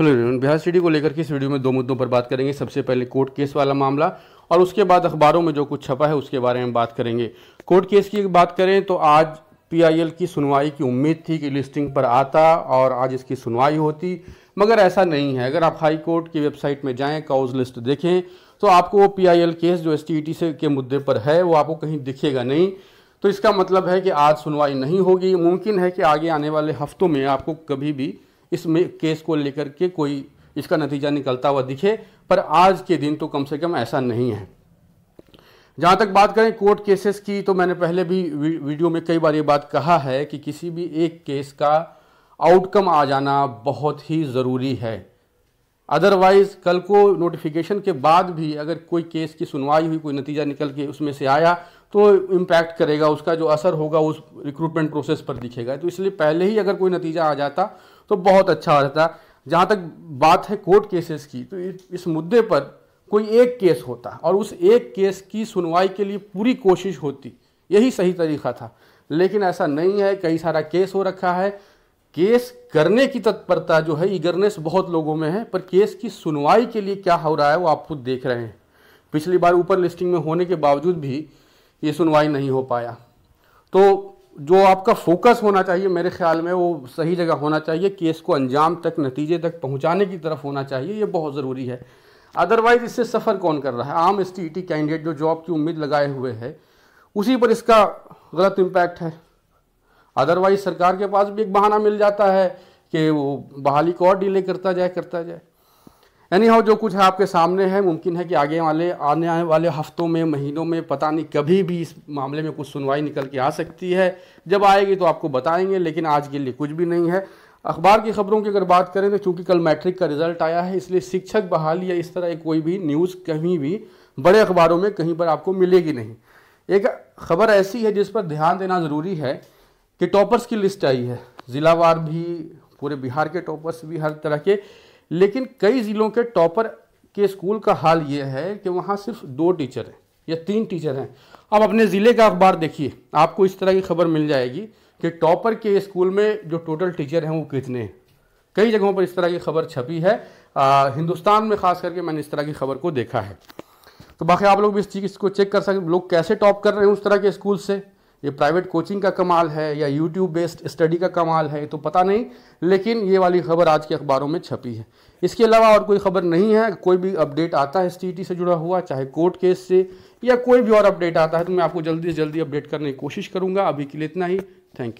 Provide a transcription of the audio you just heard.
hello everyone Bihar city को लेकर के इस वीडियो में दो मुद्दों पर बात करेंगे सबसे पहले कोर्ट केस वाला मामला और उसके बाद अखबारों में जो कुछ छपा है उसके बारे में बात करेंगे कोर्ट केस की बात करें तो आज पीआईएल की सुनवाई की उम्मीद थी कि लिस्टिंग पर आता और आज इसकी सुनवाई होती मगर ऐसा नहीं है अगर आप हाई कोर्ट की वेबसाइट में जाएं काउज लिस्ट देखें तो आपको वो पी केस जो एस से के मुद्दे पर है वो आपको कहीं दिखेगा नहीं तो इसका मतलब है कि आज सुनवाई नहीं होगी मुमकिन है कि आगे आने वाले हफ्तों में आपको कभी भी इस केस को लेकर के कोई इसका नतीजा निकलता हुआ दिखे पर आज के दिन तो कम से कम ऐसा नहीं है जहाँ तक बात करें कोर्ट केसेस की तो मैंने पहले भी वीडियो में कई बार ये बात कहा है कि किसी भी एक केस का आउटकम आ जाना बहुत ही ज़रूरी है अदरवाइज़ कल को नोटिफिकेशन के बाद भी अगर कोई केस की सुनवाई हुई कोई नतीजा निकल के उसमें से आया तो इम्पैक्ट करेगा उसका जो असर होगा उस रिक्रूटमेंट प्रोसेस पर दिखेगा तो इसलिए पहले ही अगर कोई नतीजा आ जाता तो बहुत अच्छा जाता जहाँ तक बात है कोर्ट केसेस की तो इस मुद्दे पर कोई एक केस होता और उस एक केस की सुनवाई के लिए पूरी कोशिश होती यही सही तरीका था लेकिन ऐसा नहीं है कई सारा केस हो रखा है केस करने की तत्परता जो है ईगरनेस बहुत लोगों में है पर केस की सुनवाई के लिए क्या हो रहा है वो आप खुद देख रहे हैं पिछली बार ऊपर लिस्टिंग में होने के बावजूद भी ये सुनवाई नहीं हो पाया तो जो आपका फोकस होना चाहिए मेरे ख्याल में वो सही जगह होना चाहिए केस को अंजाम तक नतीजे तक पहुंचाने की तरफ होना चाहिए ये बहुत ज़रूरी है अदरवाइज़ इससे सफ़र कौन कर रहा है आम एस टी कैंडिडेट जो जॉब की उम्मीद लगाए हुए है उसी पर इसका गलत इम्पैक्ट है अदरवाइज़ सरकार के पास भी एक बहाना मिल जाता है कि वो बहाली को और डिले करता जाए करता जाए यानी हाउ जो कुछ है आपके सामने है मुमकिन है कि आगे वाले आने आने वाले हफ्तों में महीनों में पता नहीं कभी भी इस मामले में कुछ सुनवाई निकल के आ सकती है जब आएगी तो आपको बताएंगे लेकिन आज के लिए कुछ भी नहीं है अखबार की खबरों की अगर बात करें तो चूंकि कल मैट्रिक का रिजल्ट आया है इसलिए शिक्षक बहाली या इस तरह की कोई भी न्यूज़ कहीं भी बड़े अखबारों में कहीं पर आपको मिलेगी नहीं एक खबर ऐसी है जिस पर ध्यान देना ज़रूरी है कि टॉपर्स की लिस्ट आई है ज़िलावार भी पूरे बिहार के टॉपर्स भी हर तरह के लेकिन कई ज़िलों के टॉपर के स्कूल का हाल ये है कि वहाँ सिर्फ दो टीचर हैं या तीन टीचर हैं अब अपने ज़िले का अखबार देखिए आपको इस तरह की खबर मिल जाएगी कि टॉपर के स्कूल में जो टोटल टीचर हैं वो कितने हैं कई जगहों पर इस तरह की खबर छपी है आ, हिंदुस्तान में ख़ास करके मैंने इस तरह की खबर को देखा है तो बाकी आप लोग भी इस चीज़ को चेक कर सकते लोग कैसे टॉप कर रहे हैं उस तरह के स्कूल से ये प्राइवेट कोचिंग का कमाल है या यूट्यूब बेस्ड स्टडी का कमाल है तो पता नहीं लेकिन ये वाली खबर आज के अखबारों में छपी है इसके अलावा और कोई खबर नहीं है कोई भी अपडेट आता है एस से जुड़ा हुआ चाहे कोर्ट केस से या कोई भी और अपडेट आता है तो मैं आपको जल्दी से जल्दी अपडेट करने की कोशिश करूँगा अभी के लिए इतना ही थैंक यू